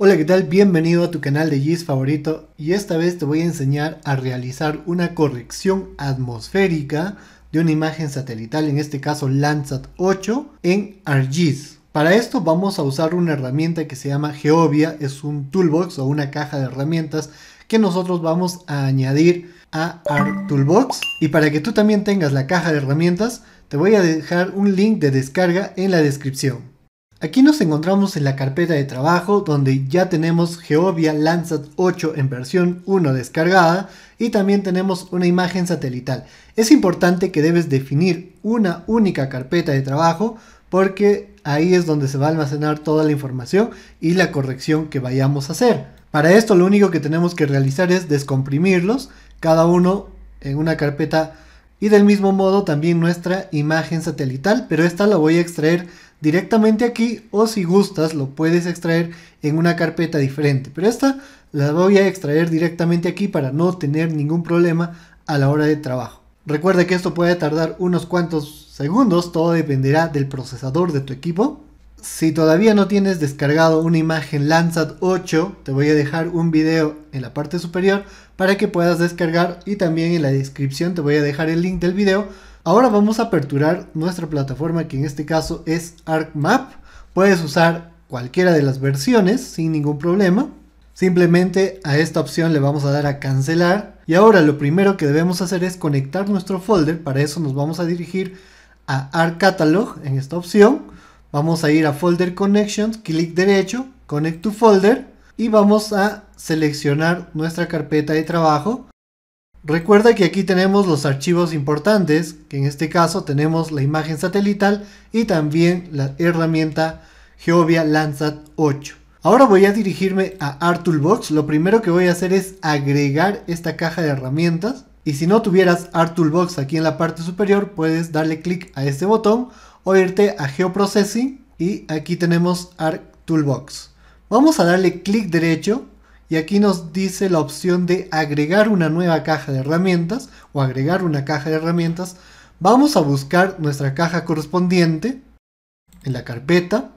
Hola, ¿qué tal? Bienvenido a tu canal de GIS favorito y esta vez te voy a enseñar a realizar una corrección atmosférica de una imagen satelital, en este caso Landsat 8, en ArcGIS. Para esto vamos a usar una herramienta que se llama Geovia, es un toolbox o una caja de herramientas que nosotros vamos a añadir a ArcToolbox Toolbox. Y para que tú también tengas la caja de herramientas, te voy a dejar un link de descarga en la descripción. Aquí nos encontramos en la carpeta de trabajo donde ya tenemos Geovia Landsat 8 en versión 1 descargada y también tenemos una imagen satelital. Es importante que debes definir una única carpeta de trabajo porque ahí es donde se va a almacenar toda la información y la corrección que vayamos a hacer. Para esto lo único que tenemos que realizar es descomprimirlos cada uno en una carpeta y del mismo modo también nuestra imagen satelital, pero esta la voy a extraer directamente aquí o si gustas lo puedes extraer en una carpeta diferente. Pero esta la voy a extraer directamente aquí para no tener ningún problema a la hora de trabajo. Recuerda que esto puede tardar unos cuantos segundos, todo dependerá del procesador de tu equipo. Si todavía no tienes descargado una imagen Landsat 8, te voy a dejar un video en la parte superior para que puedas descargar y también en la descripción te voy a dejar el link del video. Ahora vamos a aperturar nuestra plataforma que en este caso es ArcMap. Puedes usar cualquiera de las versiones sin ningún problema. Simplemente a esta opción le vamos a dar a cancelar y ahora lo primero que debemos hacer es conectar nuestro folder, para eso nos vamos a dirigir a ArcCatalog Catalog en esta opción, vamos a ir a Folder Connections, clic derecho, Connect to Folder y vamos a seleccionar nuestra carpeta de trabajo. Recuerda que aquí tenemos los archivos importantes, que en este caso tenemos la imagen satelital y también la herramienta Geovia Landsat 8. Ahora voy a dirigirme a Toolbox Lo primero que voy a hacer es agregar esta caja de herramientas. Y si no tuvieras Toolbox aquí en la parte superior, puedes darle clic a este botón o irte a Geoprocessing y aquí tenemos Toolbox Vamos a darle clic derecho y aquí nos dice la opción de agregar una nueva caja de herramientas o agregar una caja de herramientas. Vamos a buscar nuestra caja correspondiente en la carpeta.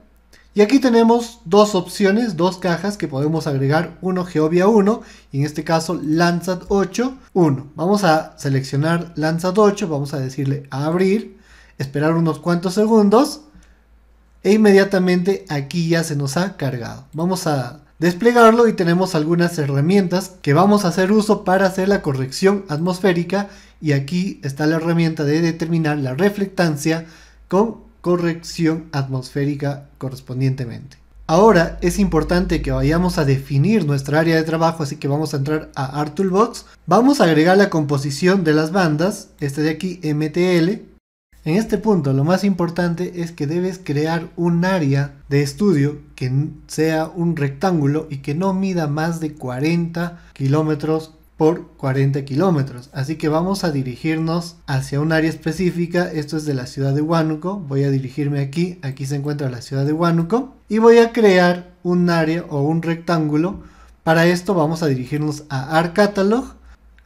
Y aquí tenemos dos opciones, dos cajas que podemos agregar, uno Geovia 1 y en este caso Landsat 8 1. Vamos a seleccionar Landsat 8, vamos a decirle a abrir, esperar unos cuantos segundos e inmediatamente aquí ya se nos ha cargado. Vamos a desplegarlo y tenemos algunas herramientas que vamos a hacer uso para hacer la corrección atmosférica y aquí está la herramienta de determinar la reflectancia con corrección atmosférica correspondientemente. Ahora es importante que vayamos a definir nuestra área de trabajo, así que vamos a entrar a Art Toolbox. Vamos a agregar la composición de las bandas, esta de aquí MTL, en este punto lo más importante es que debes crear un área de estudio que sea un rectángulo y que no mida más de 40 kilómetros por 40 kilómetros. Así que vamos a dirigirnos hacia un área específica. Esto es de la ciudad de Huánuco. Voy a dirigirme aquí. Aquí se encuentra la ciudad de Huánuco. Y voy a crear un área o un rectángulo. Para esto vamos a dirigirnos a ArCatalog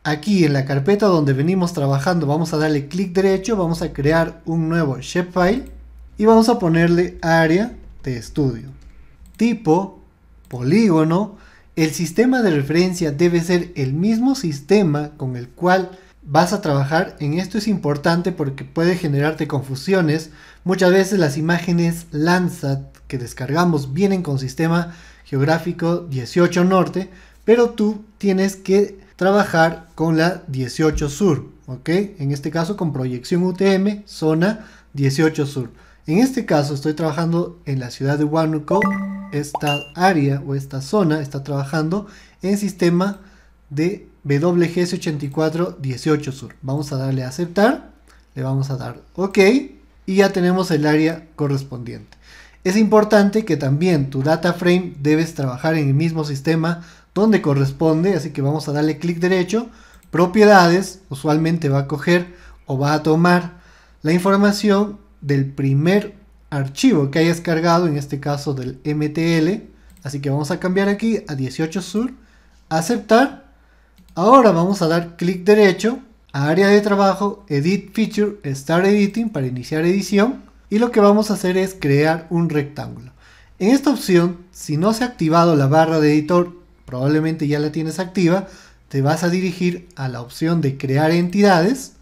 aquí en la carpeta donde venimos trabajando vamos a darle clic derecho, vamos a crear un nuevo shapefile y vamos a ponerle área de estudio, tipo, polígono, el sistema de referencia debe ser el mismo sistema con el cual vas a trabajar. En esto es importante porque puede generarte confusiones. Muchas veces las imágenes Landsat que descargamos vienen con sistema geográfico 18 norte, pero tú tienes que trabajar con la 18 Sur, ¿ok? En este caso con proyección UTM, zona 18 Sur. En este caso estoy trabajando en la ciudad de Huánuco, esta área o esta zona está trabajando en sistema de wgs 84 18 Sur. Vamos a darle a aceptar, le vamos a dar OK y ya tenemos el área correspondiente. Es importante que también tu data frame debes trabajar en el mismo sistema donde corresponde, así que vamos a darle clic derecho, propiedades, usualmente va a coger o va a tomar la información del primer archivo que hayas cargado, en este caso del MTL, así que vamos a cambiar aquí a 18 sur, aceptar, ahora vamos a dar clic derecho, área de trabajo, edit feature, start editing para iniciar edición, y lo que vamos a hacer es crear un rectángulo. En esta opción, si no se ha activado la barra de editor, probablemente ya la tienes activa, te vas a dirigir a la opción de crear entidades.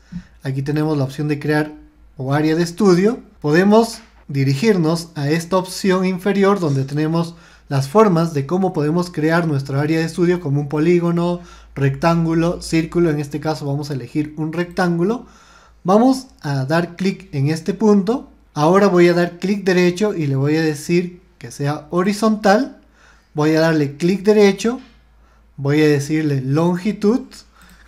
Aquí tenemos la opción de crear o área de estudio. Podemos dirigirnos a esta opción inferior donde tenemos las formas de cómo podemos crear nuestra área de estudio como un polígono, rectángulo, círculo. En este caso vamos a elegir un rectángulo. Vamos a dar clic en este punto Ahora voy a dar clic derecho y le voy a decir que sea horizontal. Voy a darle clic derecho. Voy a decirle longitud.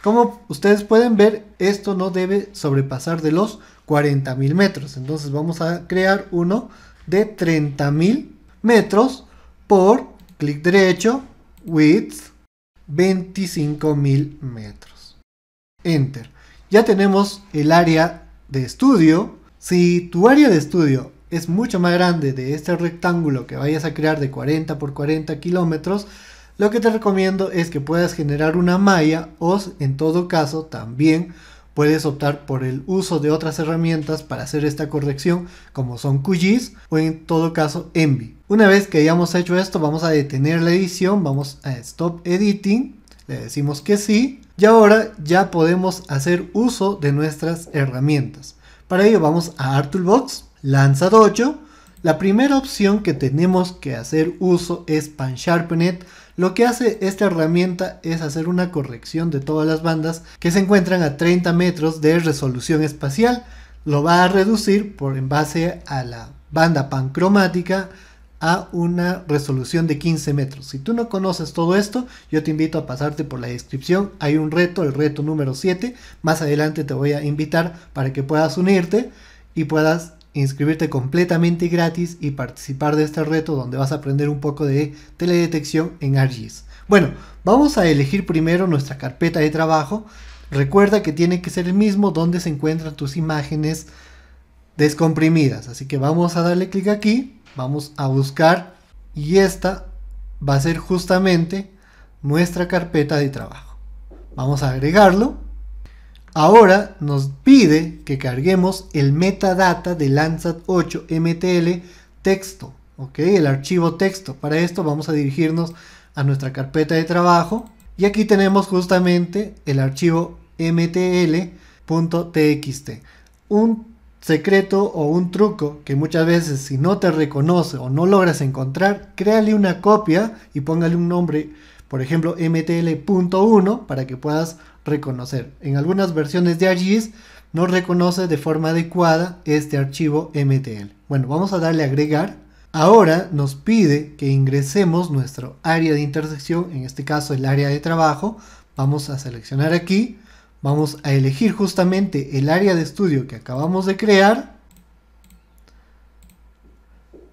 Como ustedes pueden ver, esto no debe sobrepasar de los 40.000 metros. Entonces vamos a crear uno de 30.000 metros por clic derecho, width, 25.000 metros. Enter. Ya tenemos el área de estudio si tu área de estudio es mucho más grande de este rectángulo que vayas a crear de 40 por 40 kilómetros, lo que te recomiendo es que puedas generar una malla o en todo caso también puedes optar por el uso de otras herramientas para hacer esta corrección como son QGIS o en todo caso Envy. Una vez que hayamos hecho esto vamos a detener la edición, vamos a Stop Editing, le decimos que sí y ahora ya podemos hacer uso de nuestras herramientas. Para ello vamos a Art Toolbox, lanzado 8. La primera opción que tenemos que hacer uso es Pan Lo que hace esta herramienta es hacer una corrección de todas las bandas que se encuentran a 30 metros de resolución espacial. Lo va a reducir por en base a la banda pancromática a una resolución de 15 metros. Si tú no conoces todo esto, yo te invito a pasarte por la descripción. Hay un reto, el reto número 7. Más adelante te voy a invitar para que puedas unirte y puedas inscribirte completamente gratis y participar de este reto donde vas a aprender un poco de teledetección en ArcGIS. Bueno, vamos a elegir primero nuestra carpeta de trabajo. Recuerda que tiene que ser el mismo donde se encuentran tus imágenes descomprimidas. Así que vamos a darle clic aquí vamos a buscar y esta va a ser justamente nuestra carpeta de trabajo. Vamos a agregarlo. Ahora nos pide que carguemos el metadata de Landsat 8 MTL texto, ¿ok? El archivo texto. Para esto vamos a dirigirnos a nuestra carpeta de trabajo y aquí tenemos justamente el archivo mtl.txt. Un secreto o un truco que muchas veces si no te reconoce o no logras encontrar, créale una copia y póngale un nombre, por ejemplo mtl.1 para que puedas reconocer. En algunas versiones de ArcGIS no reconoce de forma adecuada este archivo mtl. Bueno, vamos a darle agregar. Ahora nos pide que ingresemos nuestro área de intersección, en este caso el área de trabajo. Vamos a seleccionar aquí Vamos a elegir justamente el área de estudio que acabamos de crear.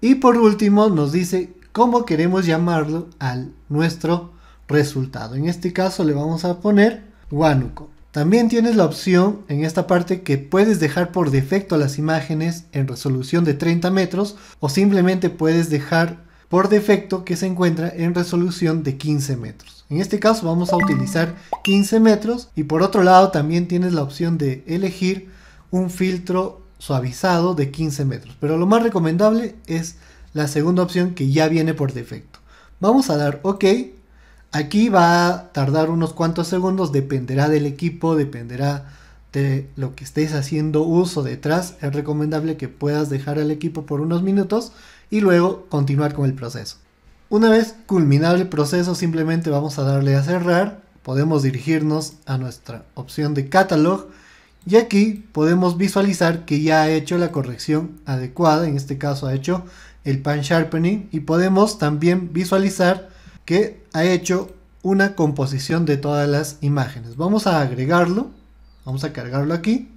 Y por último nos dice cómo queremos llamarlo al nuestro resultado. En este caso le vamos a poner Guanuco. También tienes la opción en esta parte que puedes dejar por defecto las imágenes en resolución de 30 metros o simplemente puedes dejar por defecto que se encuentra en resolución de 15 metros. En este caso vamos a utilizar 15 metros y por otro lado también tienes la opción de elegir un filtro suavizado de 15 metros. Pero lo más recomendable es la segunda opción que ya viene por defecto. Vamos a dar OK. Aquí va a tardar unos cuantos segundos, dependerá del equipo, dependerá de lo que estés haciendo uso detrás. Es recomendable que puedas dejar al equipo por unos minutos y luego continuar con el proceso. Una vez culminado el proceso, simplemente vamos a darle a cerrar. Podemos dirigirnos a nuestra opción de catalog y aquí podemos visualizar que ya ha hecho la corrección adecuada, en este caso ha hecho el pan sharpening y podemos también visualizar que ha hecho una composición de todas las imágenes. Vamos a agregarlo, vamos a cargarlo aquí,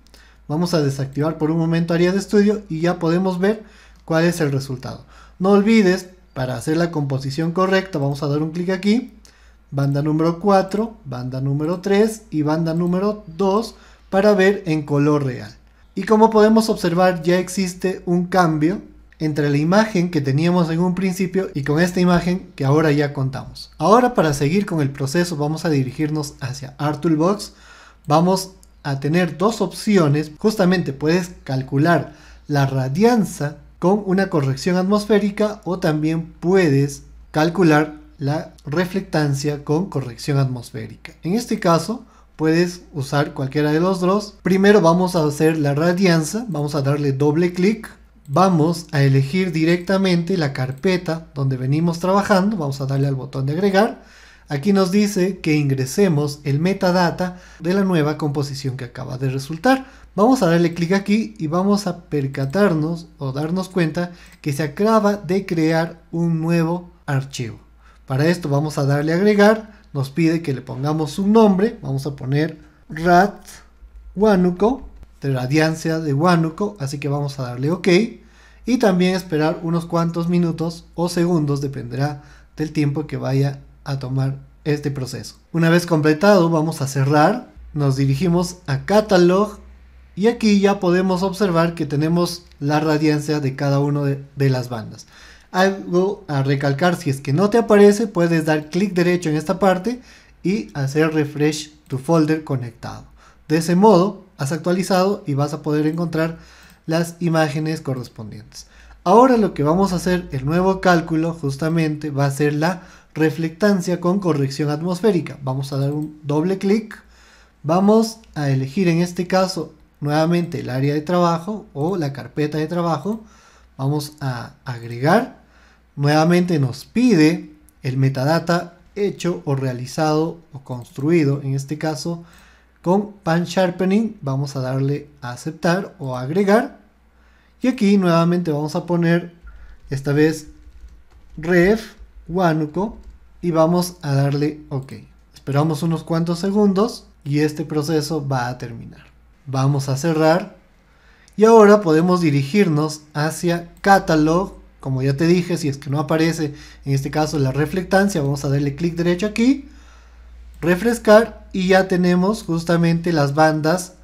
vamos a desactivar por un momento área de estudio y ya podemos ver cuál es el resultado. No olvides para hacer la composición correcta vamos a dar un clic aquí, banda número 4, banda número 3 y banda número 2 para ver en color real. Y como podemos observar ya existe un cambio entre la imagen que teníamos en un principio y con esta imagen que ahora ya contamos. Ahora para seguir con el proceso vamos a dirigirnos hacia ArtToolbox. Vamos a tener dos opciones. Justamente puedes calcular la radianza con una corrección atmosférica o también puedes calcular la reflectancia con corrección atmosférica. En este caso puedes usar cualquiera de los dos. Primero vamos a hacer la radianza, vamos a darle doble clic. Vamos a elegir directamente la carpeta donde venimos trabajando, vamos a darle al botón de agregar Aquí nos dice que ingresemos el metadata de la nueva composición que acaba de resultar. Vamos a darle clic aquí y vamos a percatarnos o darnos cuenta que se acaba de crear un nuevo archivo. Para esto vamos a darle agregar, nos pide que le pongamos un nombre, vamos a poner rat Huánuco, de radiancia de Huánuco, así que vamos a darle OK y también esperar unos cuantos minutos o segundos, dependerá del tiempo que vaya a tomar este proceso. Una vez completado vamos a cerrar, nos dirigimos a Catalog y aquí ya podemos observar que tenemos la radiancia de cada una de, de las bandas. Algo a recalcar, si es que no te aparece puedes dar clic derecho en esta parte y hacer refresh tu folder conectado. De ese modo has actualizado y vas a poder encontrar las imágenes correspondientes. Ahora lo que vamos a hacer, el nuevo cálculo justamente va a ser la reflectancia con corrección atmosférica. Vamos a dar un doble clic, vamos a elegir en este caso nuevamente el área de trabajo o la carpeta de trabajo, vamos a agregar, nuevamente nos pide el metadata hecho o realizado o construido, en este caso con Pan Sharpening, vamos a darle a aceptar o agregar y aquí nuevamente vamos a poner, esta vez, ref, guanuco y vamos a darle OK. Esperamos unos cuantos segundos y este proceso va a terminar. Vamos a cerrar y ahora podemos dirigirnos hacia Catalog. Como ya te dije, si es que no aparece en este caso la reflectancia, vamos a darle clic derecho aquí, refrescar y ya tenemos justamente las bandas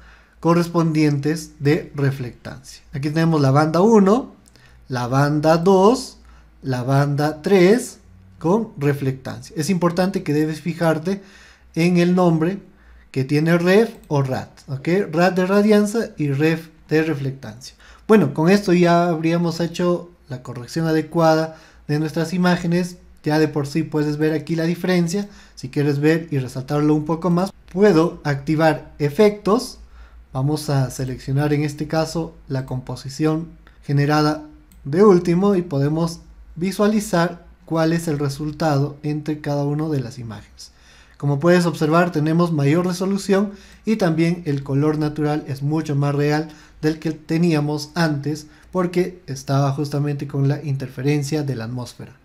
correspondientes de reflectancia. Aquí tenemos la banda 1, la banda 2, la banda 3 con reflectancia. Es importante que debes fijarte en el nombre que tiene ref o rad ¿ok? Rad de radianza y ref de reflectancia. Bueno, con esto ya habríamos hecho la corrección adecuada de nuestras imágenes. Ya de por sí puedes ver aquí la diferencia. Si quieres ver y resaltarlo un poco más, puedo activar efectos Vamos a seleccionar en este caso la composición generada de último y podemos visualizar cuál es el resultado entre cada una de las imágenes. Como puedes observar tenemos mayor resolución y también el color natural es mucho más real del que teníamos antes porque estaba justamente con la interferencia de la atmósfera.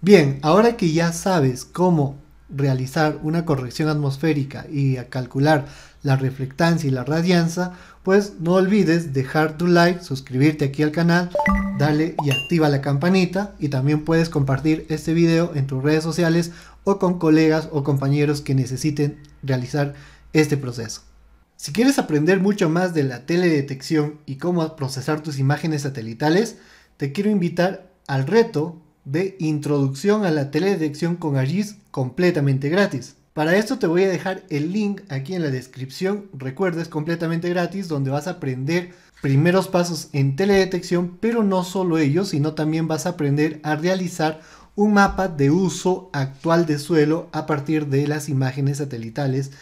Bien, ahora que ya sabes cómo realizar una corrección atmosférica y a calcular la reflectancia y la radianza, pues no olvides dejar tu like, suscribirte aquí al canal, dale y activa la campanita y también puedes compartir este video en tus redes sociales o con colegas o compañeros que necesiten realizar este proceso. Si quieres aprender mucho más de la teledetección y cómo procesar tus imágenes satelitales, te quiero invitar al reto de introducción a la teledetección con AGIS completamente gratis. Para esto te voy a dejar el link aquí en la descripción. Recuerda, es completamente gratis donde vas a aprender primeros pasos en teledetección, pero no solo ellos sino también vas a aprender a realizar un mapa de uso actual de suelo a partir de las imágenes satelitales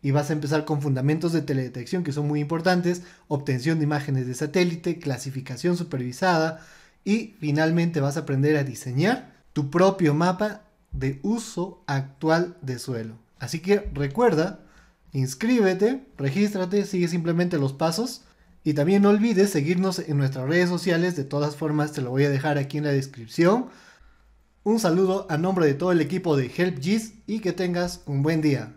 y vas a empezar con fundamentos de teledetección que son muy importantes, obtención de imágenes de satélite, clasificación supervisada y finalmente vas a aprender a diseñar tu propio mapa de uso actual de suelo. Así que recuerda, inscríbete, regístrate, sigue simplemente los pasos y también no olvides seguirnos en nuestras redes sociales, de todas formas te lo voy a dejar aquí en la descripción. Un saludo a nombre de todo el equipo de Help y que tengas un buen día.